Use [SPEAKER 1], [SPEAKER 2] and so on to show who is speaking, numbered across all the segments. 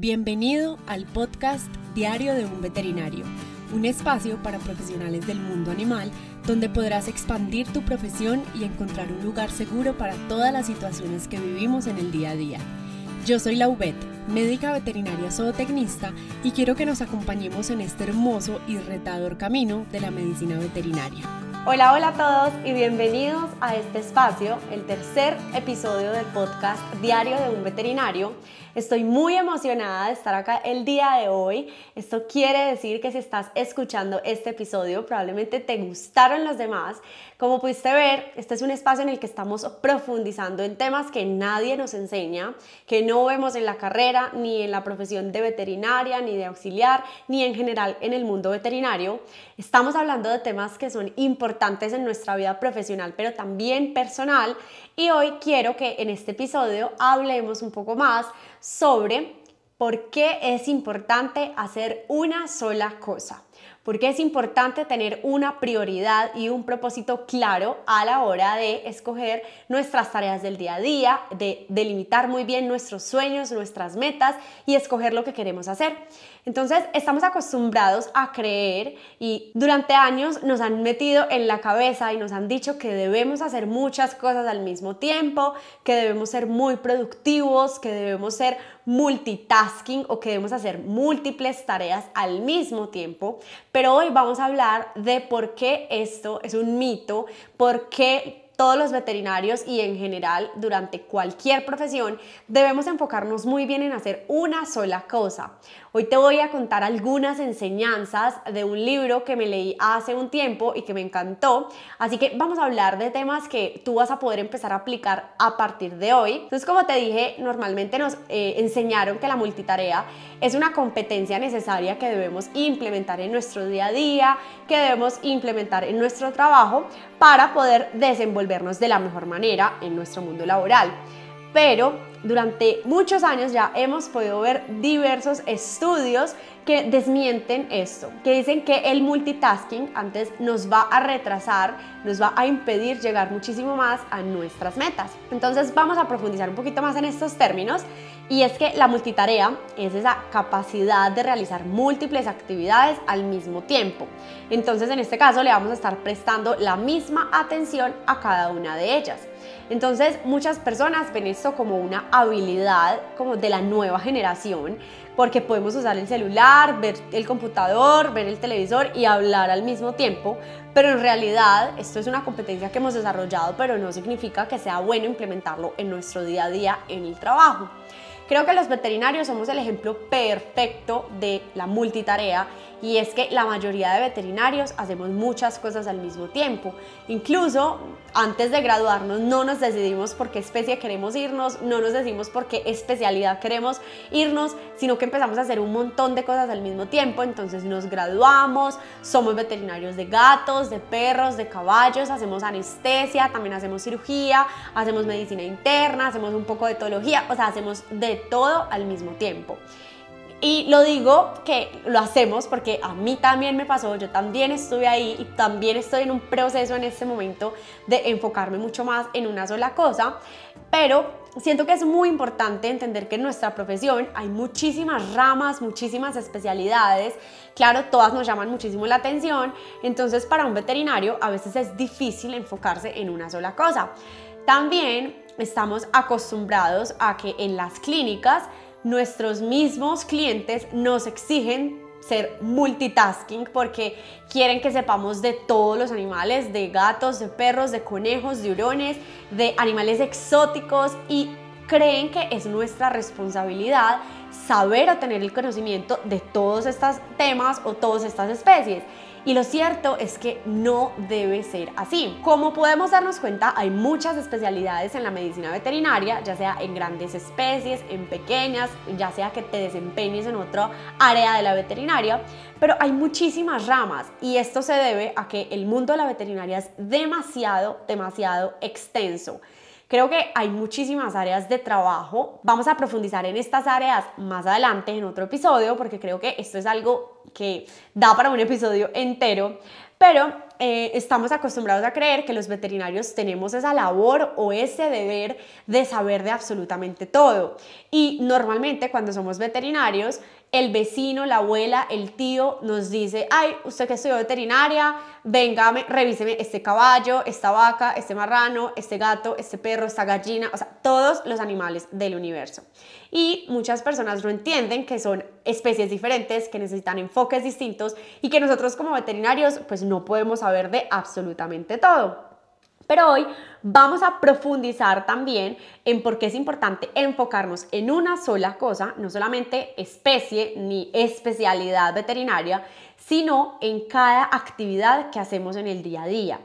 [SPEAKER 1] Bienvenido al podcast Diario de un Veterinario, un espacio para profesionales del mundo animal donde podrás expandir tu profesión y encontrar un lugar seguro para todas las situaciones que vivimos en el día a día. Yo soy Lauvet, médica veterinaria zootecnista, y quiero que nos acompañemos en este hermoso y retador camino de la medicina veterinaria. Hola, hola a todos y bienvenidos a este espacio, el tercer episodio del podcast Diario de un Veterinario, Estoy muy emocionada de estar acá el día de hoy. Esto quiere decir que si estás escuchando este episodio, probablemente te gustaron los demás. Como pudiste ver, este es un espacio en el que estamos profundizando en temas que nadie nos enseña, que no vemos en la carrera, ni en la profesión de veterinaria, ni de auxiliar, ni en general en el mundo veterinario. Estamos hablando de temas que son importantes en nuestra vida profesional, pero también personal. Y hoy quiero que en este episodio hablemos un poco más sobre por qué es importante hacer una sola cosa porque es importante tener una prioridad y un propósito claro a la hora de escoger nuestras tareas del día a día, de delimitar muy bien nuestros sueños, nuestras metas y escoger lo que queremos hacer. Entonces, estamos acostumbrados a creer y durante años nos han metido en la cabeza y nos han dicho que debemos hacer muchas cosas al mismo tiempo, que debemos ser muy productivos, que debemos ser multitasking o que debemos hacer múltiples tareas al mismo tiempo, pero hoy vamos a hablar de por qué esto es un mito, por qué todos los veterinarios y en general durante cualquier profesión debemos enfocarnos muy bien en hacer una sola cosa. Hoy te voy a contar algunas enseñanzas de un libro que me leí hace un tiempo y que me encantó. Así que vamos a hablar de temas que tú vas a poder empezar a aplicar a partir de hoy. Entonces, como te dije, normalmente nos eh, enseñaron que la multitarea es una competencia necesaria que debemos implementar en nuestro día a día, que debemos implementar en nuestro trabajo para poder desenvolvernos de la mejor manera en nuestro mundo laboral. Pero durante muchos años ya hemos podido ver diversos estudios que desmienten esto, que dicen que el multitasking antes nos va a retrasar, nos va a impedir llegar muchísimo más a nuestras metas. Entonces vamos a profundizar un poquito más en estos términos y es que la multitarea es esa capacidad de realizar múltiples actividades al mismo tiempo. Entonces en este caso le vamos a estar prestando la misma atención a cada una de ellas. Entonces muchas personas ven esto como una habilidad como de la nueva generación porque podemos usar el celular, ver el computador, ver el televisor y hablar al mismo tiempo, pero en realidad esto es una competencia que hemos desarrollado, pero no significa que sea bueno implementarlo en nuestro día a día en el trabajo. Creo que los veterinarios somos el ejemplo perfecto de la multitarea y es que la mayoría de veterinarios hacemos muchas cosas al mismo tiempo. Incluso antes de graduarnos no nos decidimos por qué especie queremos irnos, no nos decidimos por qué especialidad queremos irnos, sino que empezamos a hacer un montón de cosas al mismo tiempo. Entonces nos graduamos, somos veterinarios de gatos, de perros, de caballos, hacemos anestesia, también hacemos cirugía, hacemos medicina interna, hacemos un poco de etología, o sea, hacemos de todo al mismo tiempo. Y lo digo que lo hacemos porque a mí también me pasó, yo también estuve ahí y también estoy en un proceso en este momento de enfocarme mucho más en una sola cosa, pero siento que es muy importante entender que en nuestra profesión hay muchísimas ramas, muchísimas especialidades. Claro, todas nos llaman muchísimo la atención. Entonces, para un veterinario a veces es difícil enfocarse en una sola cosa. También estamos acostumbrados a que en las clínicas nuestros mismos clientes nos exigen ser multitasking porque quieren que sepamos de todos los animales, de gatos, de perros, de conejos, de hurones, de animales exóticos y creen que es nuestra responsabilidad saber o tener el conocimiento de todos estos temas o todas estas especies. Y lo cierto es que no debe ser así. Como podemos darnos cuenta, hay muchas especialidades en la medicina veterinaria, ya sea en grandes especies, en pequeñas, ya sea que te desempeñes en otra área de la veterinaria, pero hay muchísimas ramas y esto se debe a que el mundo de la veterinaria es demasiado, demasiado extenso. Creo que hay muchísimas áreas de trabajo. Vamos a profundizar en estas áreas más adelante en otro episodio porque creo que esto es algo que da para un episodio entero. Pero eh, estamos acostumbrados a creer que los veterinarios tenemos esa labor o ese deber de saber de absolutamente todo. Y normalmente cuando somos veterinarios el vecino, la abuela, el tío nos dice, ay, usted que estudió veterinaria, venga, revíseme este caballo, esta vaca, este marrano, este gato, este perro, esta gallina, o sea, todos los animales del universo. Y muchas personas no entienden que son especies diferentes, que necesitan enfoques distintos y que nosotros como veterinarios pues no podemos saber de absolutamente todo. Pero hoy vamos a profundizar también en por qué es importante enfocarnos en una sola cosa, no solamente especie ni especialidad veterinaria, sino en cada actividad que hacemos en el día a día.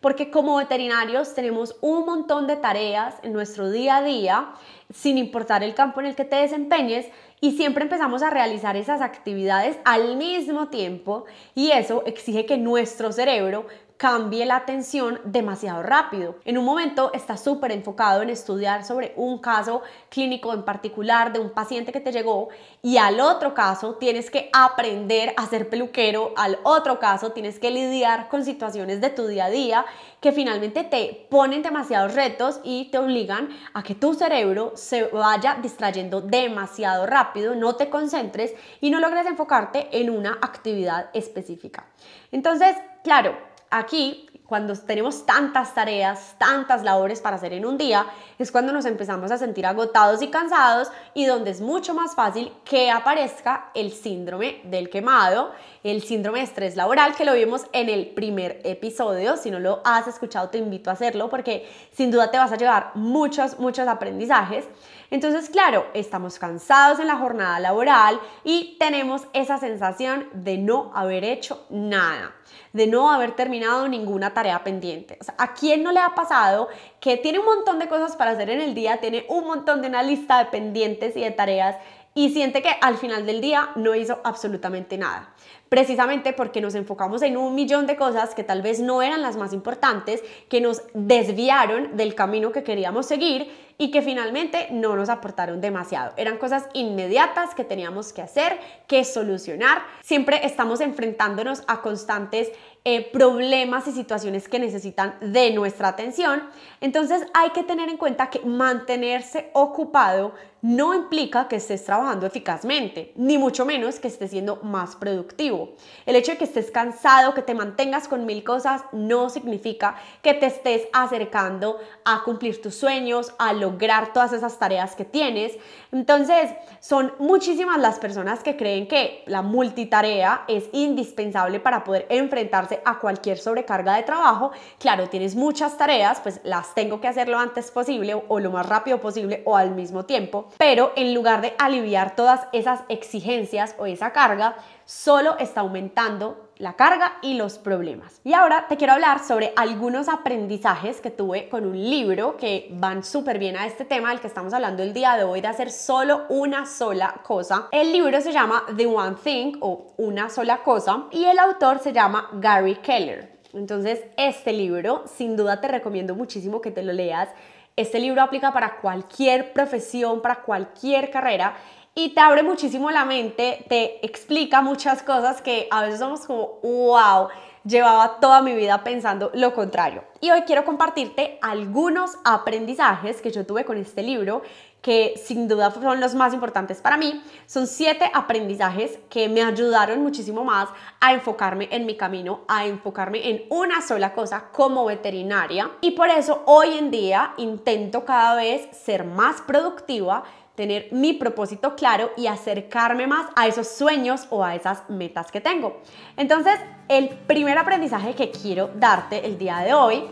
[SPEAKER 1] Porque como veterinarios tenemos un montón de tareas en nuestro día a día, sin importar el campo en el que te desempeñes, y siempre empezamos a realizar esas actividades al mismo tiempo y eso exige que nuestro cerebro cambie la atención demasiado rápido. En un momento estás súper enfocado en estudiar sobre un caso clínico en particular de un paciente que te llegó y al otro caso tienes que aprender a ser peluquero, al otro caso tienes que lidiar con situaciones de tu día a día que finalmente te ponen demasiados retos y te obligan a que tu cerebro se vaya distrayendo demasiado rápido, no te concentres y no logres enfocarte en una actividad específica. Entonces, claro, aquí, cuando tenemos tantas tareas, tantas labores para hacer en un día, es cuando nos empezamos a sentir agotados y cansados y donde es mucho más fácil que aparezca el síndrome del quemado, el síndrome de estrés laboral, que lo vimos en el primer episodio. Si no lo has escuchado, te invito a hacerlo porque sin duda te vas a llevar muchos, muchos aprendizajes. Entonces, claro, estamos cansados en la jornada laboral y tenemos esa sensación de no haber hecho nada, de no haber terminado ninguna tarea pendiente. O sea, ¿a quién no le ha pasado que tiene un montón de cosas para hacer en el día, tiene un montón de una lista de pendientes y de tareas y siente que al final del día no hizo absolutamente nada. Precisamente porque nos enfocamos en un millón de cosas que tal vez no eran las más importantes, que nos desviaron del camino que queríamos seguir y que finalmente no nos aportaron demasiado. Eran cosas inmediatas que teníamos que hacer, que solucionar. Siempre estamos enfrentándonos a constantes eh, problemas y situaciones que necesitan de nuestra atención. Entonces hay que tener en cuenta que mantenerse ocupado no implica que estés trabajando eficazmente, ni mucho menos que estés siendo más productivo. El hecho de que estés cansado, que te mantengas con mil cosas, no significa que te estés acercando a cumplir tus sueños, a lograr todas esas tareas que tienes. Entonces, son muchísimas las personas que creen que la multitarea es indispensable para poder enfrentar a cualquier sobrecarga de trabajo. Claro, tienes muchas tareas, pues las tengo que hacer lo antes posible o lo más rápido posible o al mismo tiempo, pero en lugar de aliviar todas esas exigencias o esa carga, solo está aumentando la carga y los problemas. Y ahora te quiero hablar sobre algunos aprendizajes que tuve con un libro que van súper bien a este tema del que estamos hablando el día de hoy, de hacer solo una sola cosa. El libro se llama The One Thing o Una sola cosa y el autor se llama Gary Keller. Entonces, este libro sin duda te recomiendo muchísimo que te lo leas. Este libro aplica para cualquier profesión, para cualquier carrera y te abre muchísimo la mente, te explica muchas cosas que a veces somos como, wow, llevaba toda mi vida pensando lo contrario. Y hoy quiero compartirte algunos aprendizajes que yo tuve con este libro, que sin duda son los más importantes para mí. Son siete aprendizajes que me ayudaron muchísimo más a enfocarme en mi camino, a enfocarme en una sola cosa como veterinaria. Y por eso hoy en día intento cada vez ser más productiva tener mi propósito claro y acercarme más a esos sueños o a esas metas que tengo. Entonces, el primer aprendizaje que quiero darte el día de hoy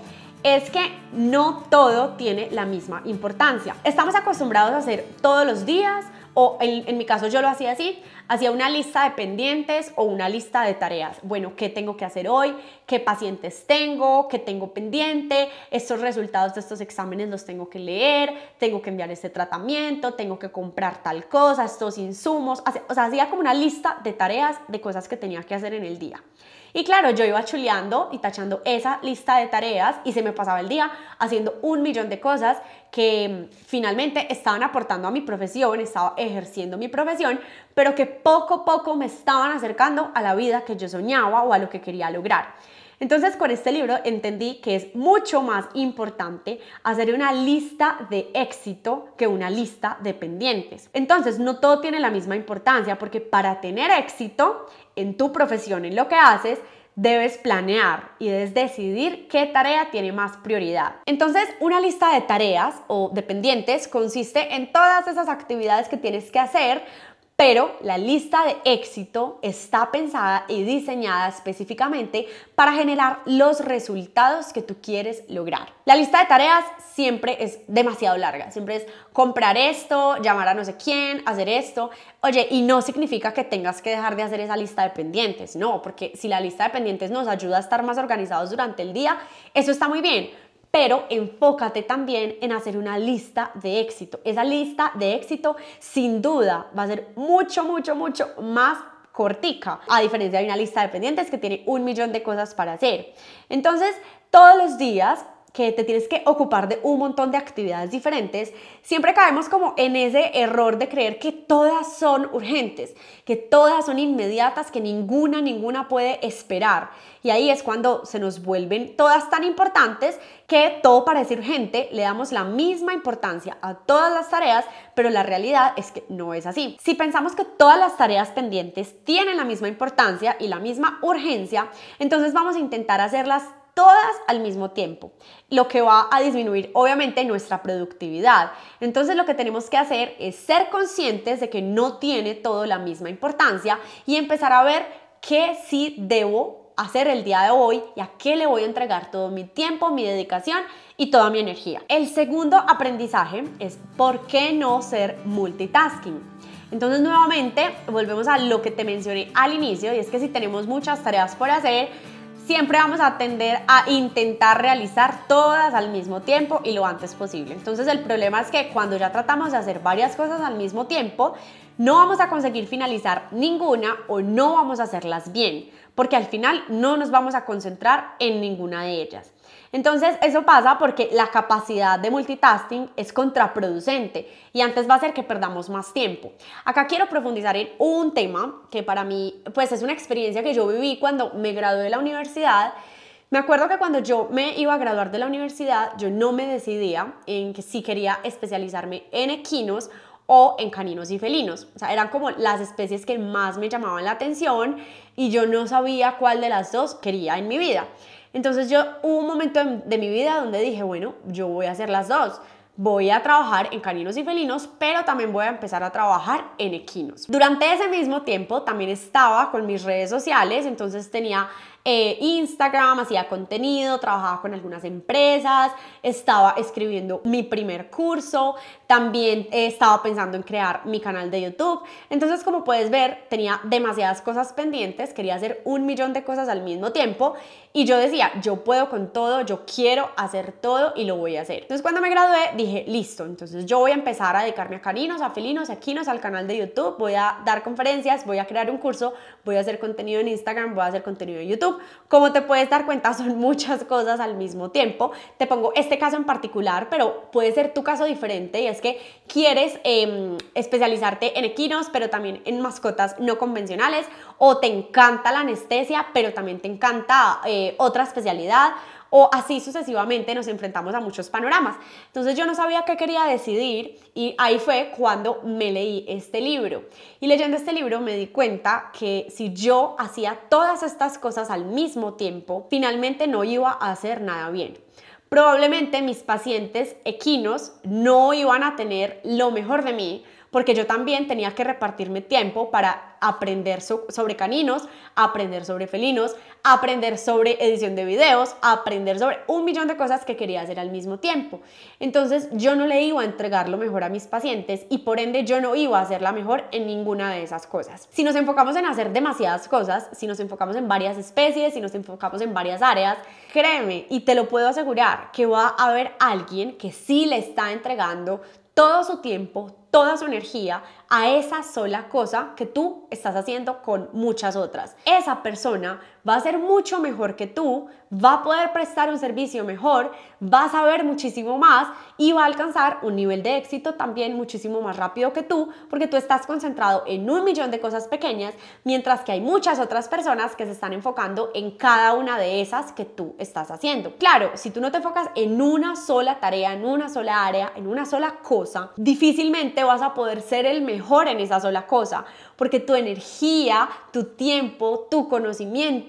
[SPEAKER 1] es que no todo tiene la misma importancia. Estamos acostumbrados a hacer todos los días o en, en mi caso yo lo hacía así, hacía una lista de pendientes o una lista de tareas. Bueno, ¿qué tengo que hacer hoy? ¿Qué pacientes tengo? ¿Qué tengo pendiente? Estos resultados de estos exámenes los tengo que leer, tengo que enviar este tratamiento, tengo que comprar tal cosa, estos insumos. O sea, hacía como una lista de tareas de cosas que tenía que hacer en el día. Y claro, yo iba chuleando y tachando esa lista de tareas y se me pasaba el día haciendo un millón de cosas que mm, finalmente estaban aportando a mi profesión, estaba ejerciendo mi profesión, pero que poco a poco me estaban acercando a la vida que yo soñaba o a lo que quería lograr. Entonces con este libro entendí que es mucho más importante hacer una lista de éxito que una lista de pendientes. Entonces no todo tiene la misma importancia porque para tener éxito en tu profesión, en lo que haces, debes planear y debes decidir qué tarea tiene más prioridad. Entonces, una lista de tareas o de pendientes consiste en todas esas actividades que tienes que hacer pero la lista de éxito está pensada y diseñada específicamente para generar los resultados que tú quieres lograr. La lista de tareas siempre es demasiado larga, siempre es comprar esto, llamar a no sé quién, hacer esto. Oye, y no significa que tengas que dejar de hacer esa lista de pendientes, no, porque si la lista de pendientes nos ayuda a estar más organizados durante el día, eso está muy bien pero enfócate también en hacer una lista de éxito. Esa lista de éxito sin duda va a ser mucho, mucho, mucho más cortica, a diferencia de una lista de pendientes que tiene un millón de cosas para hacer. Entonces, todos los días que te tienes que ocupar de un montón de actividades diferentes, siempre caemos como en ese error de creer que todas son urgentes, que todas son inmediatas, que ninguna, ninguna puede esperar. Y ahí es cuando se nos vuelven todas tan importantes que todo parece urgente, le damos la misma importancia a todas las tareas, pero la realidad es que no es así. Si pensamos que todas las tareas pendientes tienen la misma importancia y la misma urgencia, entonces vamos a intentar hacerlas todas al mismo tiempo, lo que va a disminuir obviamente nuestra productividad. Entonces lo que tenemos que hacer es ser conscientes de que no tiene todo la misma importancia y empezar a ver qué sí debo hacer el día de hoy y a qué le voy a entregar todo mi tiempo, mi dedicación y toda mi energía. El segundo aprendizaje es por qué no ser multitasking. Entonces nuevamente volvemos a lo que te mencioné al inicio y es que si tenemos muchas tareas por hacer, siempre vamos a tender a intentar realizar todas al mismo tiempo y lo antes posible. Entonces el problema es que cuando ya tratamos de hacer varias cosas al mismo tiempo, no vamos a conseguir finalizar ninguna o no vamos a hacerlas bien, porque al final no nos vamos a concentrar en ninguna de ellas. Entonces, eso pasa porque la capacidad de multitasking es contraproducente y antes va a hacer que perdamos más tiempo. Acá quiero profundizar en un tema que para mí, pues es una experiencia que yo viví cuando me gradué de la universidad. Me acuerdo que cuando yo me iba a graduar de la universidad, yo no me decidía en que si quería especializarme en equinos o en caninos y felinos. O sea, eran como las especies que más me llamaban la atención y yo no sabía cuál de las dos quería en mi vida. Entonces yo hubo un momento de, mi vida donde dije, bueno, yo voy a hacer las dos voy a trabajar en caninos y felinos, pero también voy a empezar a trabajar en equinos. Durante ese mismo tiempo también estaba con mis redes sociales, entonces tenía eh, Instagram, hacía contenido, trabajaba con algunas empresas, estaba escribiendo mi primer curso, también eh, estaba pensando en crear mi canal de YouTube. Entonces, como puedes ver, tenía demasiadas cosas pendientes, quería hacer un millón de cosas al mismo tiempo y yo decía, yo puedo con todo, yo quiero hacer todo y lo voy a hacer. Entonces, cuando me gradué, dije, listo, entonces yo voy a empezar a dedicarme a caninos, a felinos, a equinos, al canal de YouTube, voy a dar conferencias, voy a crear un curso, voy a hacer contenido en Instagram, voy a hacer contenido en YouTube como te puedes dar cuenta, son muchas cosas al mismo tiempo. Te pongo este caso en particular, pero puede ser tu caso diferente y es que quieres em, especializarte en equinos, pero también en mascotas no convencionales, o te encanta la anestesia, pero también te encanta eh, otra especialidad o así sucesivamente nos enfrentamos a muchos panoramas. Entonces yo no sabía qué quería decidir y ahí fue cuando me leí este libro. Y leyendo este libro me di cuenta que si yo hacía todas estas cosas al mismo tiempo, finalmente no iba a hacer nada bien. Probablemente mis pacientes equinos no iban a tener lo mejor de mí porque yo también tenía que repartirme tiempo para aprender sobre caninos, aprender sobre felinos, aprender sobre edición de videos, aprender sobre un millón de cosas que quería hacer al mismo tiempo. Entonces yo no le iba a entregar lo mejor a mis pacientes y por ende yo no iba a ser la mejor en ninguna de esas cosas. Si nos enfocamos en hacer demasiadas cosas, si nos enfocamos en varias especies, si nos enfocamos en varias áreas, créeme y te lo puedo asegurar que va a haber alguien que sí le está entregando todo su tiempo, toda su energía a esa sola cosa que tú estás haciendo con muchas otras. Esa persona va a ser mucho mejor que tú, va a poder prestar un servicio mejor, va a saber muchísimo más y va a alcanzar un nivel de éxito también muchísimo más rápido que tú, porque tú estás concentrado en un millón de cosas pequeñas, mientras que hay muchas otras personas que se están enfocando en cada una de esas que tú estás haciendo. Claro, si tú no te enfocas en una sola tarea, en una sola área, en una sola cosa, difícilmente vas a poder ser el mejor en esa sola cosa, porque tu energía, tu tiempo, tu conocimiento,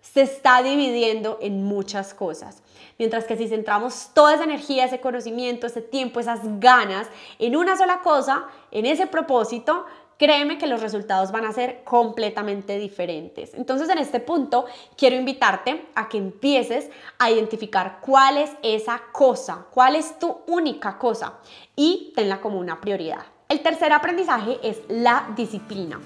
[SPEAKER 1] se está dividiendo en muchas cosas. Mientras que si centramos toda esa energía, ese conocimiento, ese tiempo, esas ganas en una sola cosa, en ese propósito, créeme que los resultados van a ser completamente diferentes. Entonces en este punto quiero invitarte a que empieces a identificar cuál es esa cosa, cuál es tu única cosa y tenla como una prioridad. El tercer aprendizaje es la disciplina.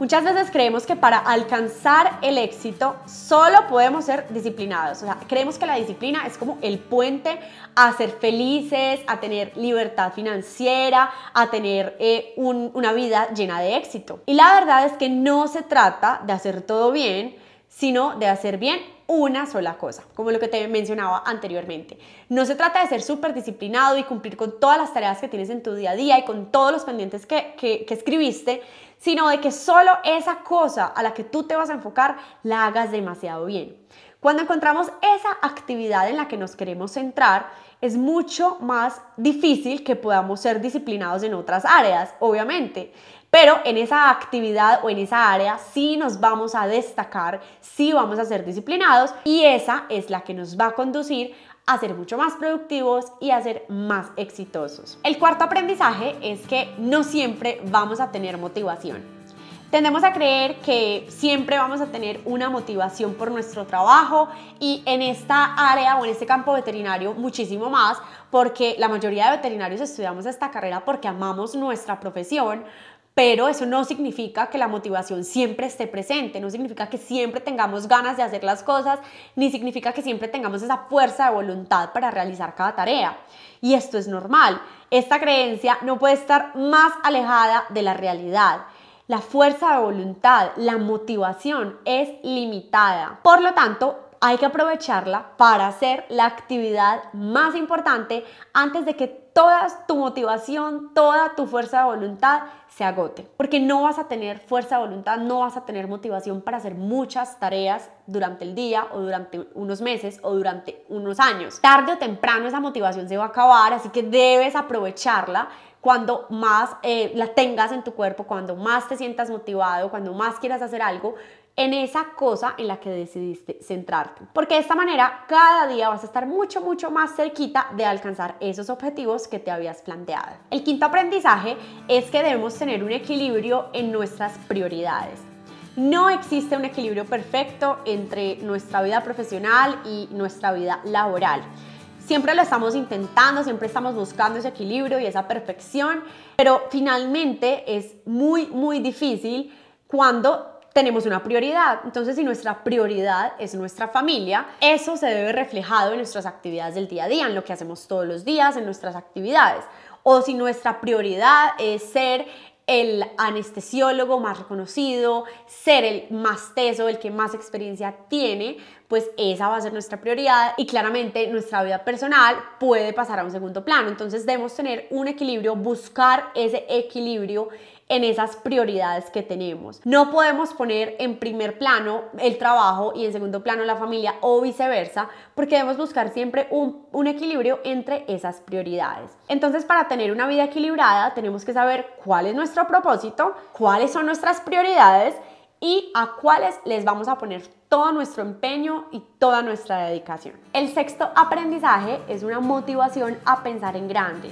[SPEAKER 1] Muchas veces creemos que para alcanzar el éxito solo podemos ser disciplinados. O sea, creemos que la disciplina es como el puente a ser felices, a tener libertad financiera, a tener eh, una vida llena de éxito. Y la verdad es que no se trata de hacer todo bien, sino de hacer bien una sola cosa, como lo que te mencionaba anteriormente. No se trata de ser súper disciplinado y cumplir con todas las tareas que tienes en tu día a día y con todos los pendientes que escribiste, sino de que solo esa cosa a la que tú te vas a enfocar la hagas demasiado bien. Cuando encontramos esa actividad en la que nos queremos centrar, es mucho más difícil que podamos ser disciplinados en otras áreas, obviamente. Pero en esa actividad o en esa área sí nos vamos a destacar, sí vamos a ser disciplinados y esa es la que nos va a conducir a ser mucho más productivos y a ser más exitosos. El cuarto aprendizaje es que no siempre vamos a tener motivación. Tendemos a creer que siempre vamos a tener una motivación por nuestro trabajo y en esta área o en este campo veterinario muchísimo más, porque la mayoría de veterinarios estudiamos esta carrera porque amamos nuestra profesión, pero eso no significa que la motivación siempre esté presente, no significa que siempre tengamos ganas de hacer las cosas, ni significa que siempre tengamos esa fuerza de voluntad para realizar cada tarea. Y esto es normal. Esta creencia no puede estar más alejada de la realidad. La fuerza de voluntad, la motivación es limitada. Por lo tanto, hay que aprovecharla para hacer la actividad más importante antes de que toda tu motivación, toda tu fuerza de voluntad se agote. Porque no vas a tener fuerza de voluntad, no vas a tener motivación para hacer muchas tareas durante el día o durante unos meses o durante unos años. Tarde o temprano esa motivación se va a acabar, así que debes aprovecharla cuando más eh, la tengas en tu cuerpo, cuando más te sientas motivado, cuando más quieras hacer algo, en esa cosa en la que decidiste centrarte. Porque de esta manera cada día vas a estar mucho, mucho más cerquita de alcanzar esos objetivos que te habías planteado. El quinto aprendizaje es que debemos tener un equilibrio en nuestras prioridades. No existe un equilibrio perfecto entre nuestra vida profesional y nuestra vida laboral. Siempre lo estamos intentando, siempre estamos buscando ese equilibrio y esa perfección, pero finalmente es muy, muy difícil cuando tenemos una prioridad. Entonces, si nuestra prioridad es nuestra familia, eso se debe reflejado en nuestras actividades del día a día, en lo que hacemos todos los días, en nuestras actividades. O si nuestra prioridad es ser el anestesiólogo más reconocido, ser el más teso, el que más experiencia tiene, pues esa va a ser nuestra prioridad y claramente nuestra vida personal puede pasar a un segundo plano. Entonces debemos tener un equilibrio, buscar ese equilibrio en esas prioridades que tenemos. No podemos poner en primer plano el trabajo y en segundo plano la familia o viceversa, porque debemos buscar siempre un, un equilibrio entre esas prioridades. Entonces, para tener una vida equilibrada, tenemos que saber cuál es nuestro propósito, cuáles son nuestras prioridades y a cuáles les vamos a poner todo nuestro empeño y toda nuestra dedicación. El sexto aprendizaje es una motivación a pensar en grande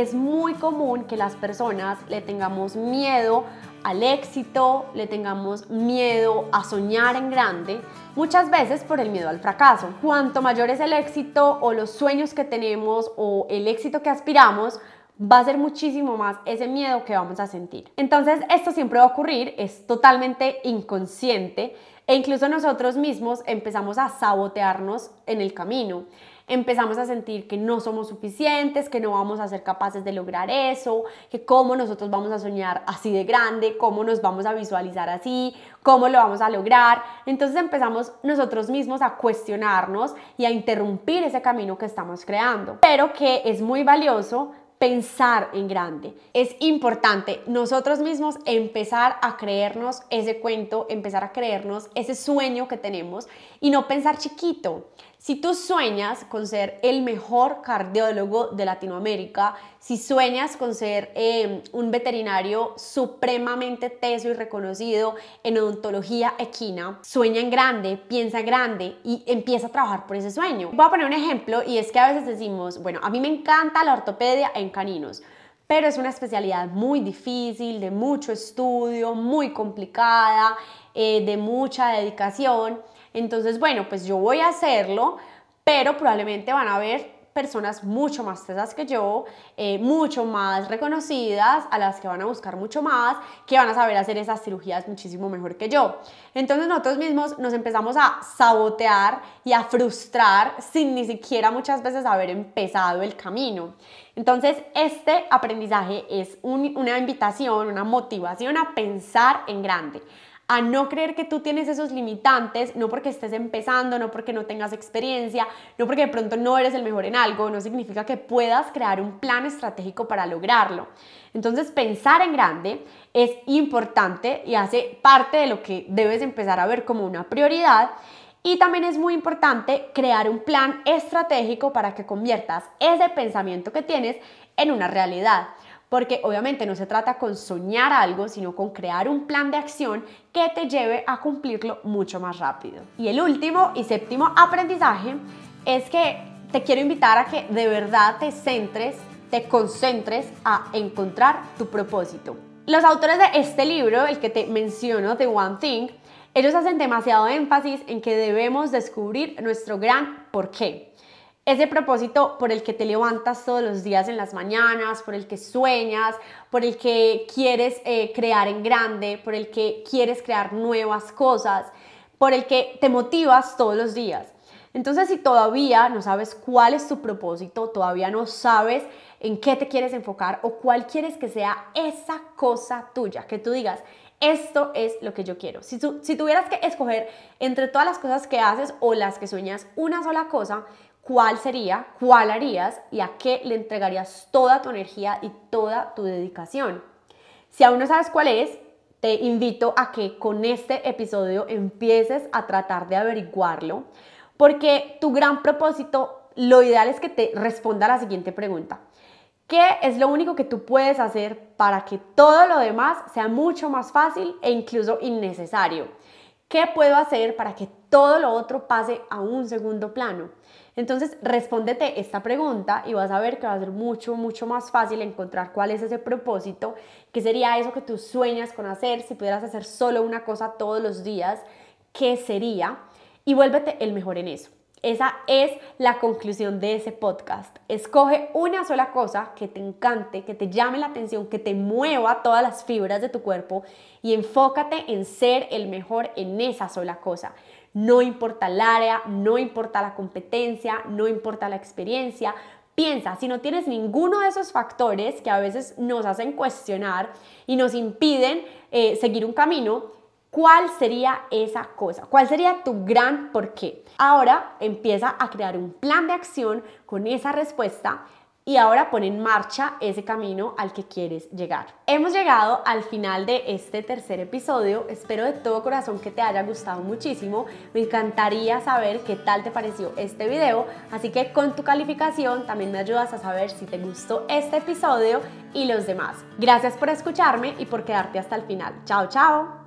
[SPEAKER 1] es muy común que las personas le tengamos miedo al éxito, le tengamos miedo a soñar en grande, muchas veces por el miedo al fracaso. Cuanto mayor es el éxito o los sueños que tenemos o el éxito que aspiramos, va a ser muchísimo más ese miedo que vamos a sentir. Entonces, esto siempre va a ocurrir, es totalmente inconsciente e incluso nosotros mismos empezamos a sabotearnos en el camino empezamos a sentir que no somos suficientes, que no vamos a ser capaces de lograr eso, que cómo nosotros vamos a soñar así de grande, cómo nos vamos a visualizar así, cómo lo vamos a lograr. Entonces empezamos nosotros mismos a cuestionarnos y a interrumpir ese camino que estamos creando. Pero que es muy valioso pensar en grande. Es importante nosotros mismos empezar a creernos ese cuento, empezar a creernos ese sueño que tenemos y no pensar chiquito, si tú sueñas con ser el mejor cardiólogo de Latinoamérica, si sueñas con ser em, un veterinario supremamente teso y reconocido en odontología equina, sueña en grande, piensa en grande y empieza a trabajar por ese sueño. Voy a poner un ejemplo y es que a veces decimos, bueno, a mí me encanta la ortopedia en caninos pero es una especialidad muy difícil, de mucho estudio, muy complicada, eh, de mucha dedicación. Entonces, bueno, pues yo voy a hacerlo, pero probablemente van a haber personas mucho más tesas que yo, eh, mucho más reconocidas, a las que van a buscar mucho más, que van a saber hacer esas cirugías muchísimo mejor que yo. Entonces nosotros mismos nos empezamos a sabotear y a frustrar sin ni siquiera muchas veces haber empezado el camino. Entonces este aprendizaje es una invitación, una motivación a pensar en grande, a no creer que tú tienes esos limitantes, no porque estés empezando, no porque no tengas experiencia, no porque de pronto no eres el mejor en algo, no significa que puedas crear un plan estratégico para lograrlo. Entonces, pensar en grande es importante y hace parte de lo que debes empezar a ver como una prioridad. Y también es muy importante crear un plan estratégico para que conviertas ese pensamiento que tienes en una realidad porque obviamente no se trata con soñar algo, sino con crear un plan de acción que te lleve a cumplirlo mucho más rápido. Y el último y séptimo aprendizaje es que te quiero invitar a que de verdad te centres, te concentres a encontrar tu propósito. Los autores de este libro, el que te menciono, The One Thing, ellos hacen demasiado énfasis en que debemos descubrir nuestro gran porqué. Ese propósito por el que te levantas todos los días en las mañanas, por el que sueñas, por el que quieres eh, crear en grande, por el que quieres crear nuevas cosas, por el que te motivas todos los días. Entonces, si todavía no sabes cuál es tu propósito, todavía no sabes en qué te quieres enfocar o cuál quieres que sea esa cosa tuya, que tú digas, esto es lo que yo quiero. Si, si tuvieras que escoger entre todas las cosas que haces o las que sueñas una sola cosa, cuál sería, cuál harías y a qué le entregarías toda tu energía y toda tu dedicación. Si aún no sabes cuál es, te invito a que con este episodio empieces a tratar de averiguarlo, porque tu gran propósito, lo ideal es que te responda la siguiente pregunta. ¿Qué es lo único que tú puedes hacer para que todo lo demás sea mucho más fácil e incluso innecesario? ¿Qué puedo hacer para que todo lo otro pase a un segundo plano? Entonces, respóndete esta pregunta y vas a ver que va a ser mucho, mucho más fácil encontrar cuál es ese propósito, qué sería eso que tú sueñas con hacer, si pudieras hacer solo una cosa todos los días, qué sería, y vuélvete el mejor en eso. Esa es la conclusión de ese podcast. Escoge una sola cosa que te encante, que te llame la atención, que te mueva todas las fibras de tu cuerpo y enfócate en ser el mejor en esa sola cosa. No importa el área, no importa la competencia, no importa la experiencia. Piensa, si no tienes ninguno de esos factores que a veces nos hacen cuestionar y nos impiden eh, seguir un camino, ¿Cuál sería esa cosa? ¿Cuál sería tu gran por qué? Ahora empieza a crear un plan de acción con esa respuesta y ahora pone en marcha ese camino al que quieres llegar. Hemos llegado al final de este tercer episodio. Espero de todo corazón que te haya gustado muchísimo. Me encantaría saber qué tal te pareció este video. Así que con tu calificación también me ayudas a saber si te gustó este episodio y los demás. Gracias por escucharme y por quedarte hasta el final. Chao, chao.